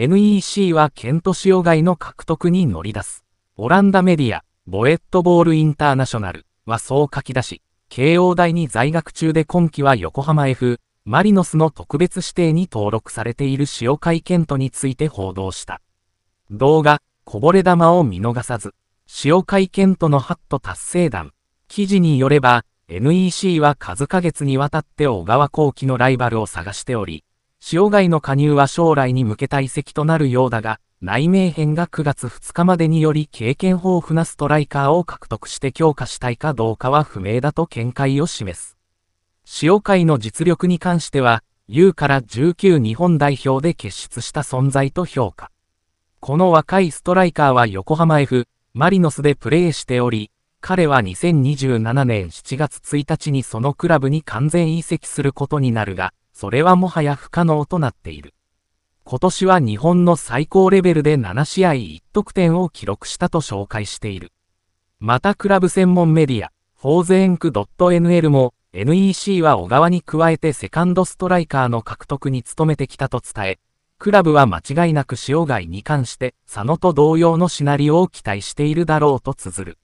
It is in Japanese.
NEC はケント塩貝の獲得に乗り出す。オランダメディア、ボエットボールインターナショナルはそう書き出し、慶応大に在学中で今季は横浜 F、マリノスの特別指定に登録されている塩貝ントについて報道した。動画、こぼれ球を見逃さず、塩貝ントのハット達成弾。記事によれば、NEC は数ヶ月にわたって小川幸輝のライバルを探しており、塩貝の加入は将来に向けた遺跡となるようだが、内命編が9月2日までにより経験豊富なストライカーを獲得して強化したいかどうかは不明だと見解を示す。塩貝の実力に関しては、U から19日本代表で結出した存在と評価。この若いストライカーは横浜 F、マリノスでプレーしており、彼は2027年7月1日にそのクラブに完全移籍することになるが、それはもはや不可能となっている。今年は日本の最高レベルで7試合1得点を記録したと紹介している。またクラブ専門メディア、フォーゼエンク .nl も、NEC は小川に加えてセカンドストライカーの獲得に努めてきたと伝え、クラブは間違いなく塩貝に関して、佐野と同様のシナリオを期待しているだろうと綴る。